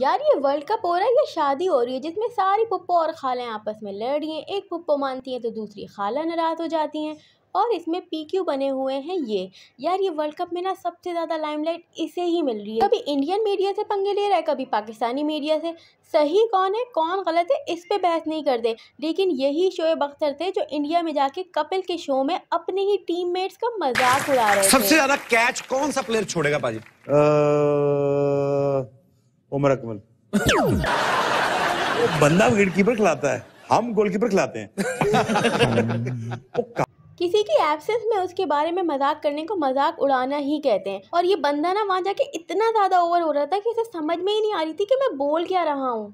यार ये world cup हो रहा है या शादी हो रही है जिसमें सारी पप्पो और खालें आपस में लड़ रही हैं एक पप्पो मानती हैं तो दूसरी खाला नाराज़ हो जाती हैं और इसमें पी क्यू बने हुए हैं ये यार ये वर्ल्ड कप में ना सबसे ज़्यादा लाइमलाइट इसे ही मिल रही है कभी इंडियन मीडिया से पंगे ले रहा है कभी पाकिस्तानी मीडिया से सही कौन है कौन गलत है इस पे बहस नहीं करते लेकिन यही शोएब अख्तर थे जो इंडिया में जाके कपिल के शो में अपने ही मेट्स का मजाक उड़ा रहे सबसे ज़्यादा कैच कौन सा प्लेयर छोड़ेगा पाजी उमर अकमल वो बंदा विकेटकीपर खिलाता है हम गोलकीपर खिलाते हैं किसी की एब्सेंस में उसके बारे में मजाक करने को मजाक उड़ाना ही कहते हैं और ये बंदा ना वहाँ जाके इतना ज्यादा ओवर हो रहा था कि इसे समझ में ही नहीं आ रही थी कि मैं बोल क्या रहा हूँ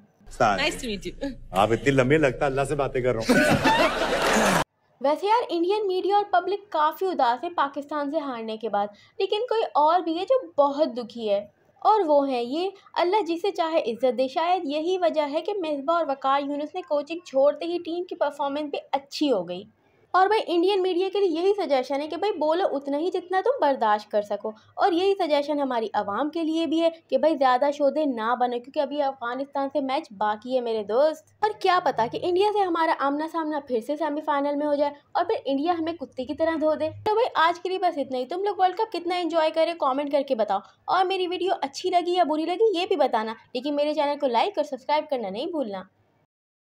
आप इतनी लंबी लगता अल्लाह से बातें कर रहा हूँ वैसे यार इंडियन मीडिया और पब्लिक काफ़ी उदास है पाकिस्तान से हारने के बाद लेकिन कोई और भी है जो बहुत दुखी है और वो हैं ये अल्लाह जिसे चाहे इज़्ज़त दे शायद यही वजह है कि मिसबा और वकार यूनुस ने कोचिंग छोड़ते ही टीम की परफॉर्मेंस भी अच्छी हो गई और भाई इंडियन मीडिया के लिए यही सजेशन है कि भाई बोलो उतना ही जितना तुम बर्दाश्त कर सको और यही सजेशन हमारी आवाम के लिए भी है कि भाई ज़्यादा शोधे ना बनो क्योंकि अभी अफगानिस्तान से मैच बाकी है मेरे दोस्त और क्या पता कि इंडिया से हमारा आमना सामना फिर से सेमीफाइनल में हो जाए और फिर इंडिया हमें कुत्ते की तरह धो दे तो भाई आज के लिए बस इतना ही तुम लोग वर्ल्ड कप कितना इन्जॉय करे कॉमेंट करके बताओ और मेरी वीडियो अच्छी लगी या बुरी लगी ये भी बताना लेकिन मेरे चैनल को लाइक और सब्सक्राइब करना नहीं भूलना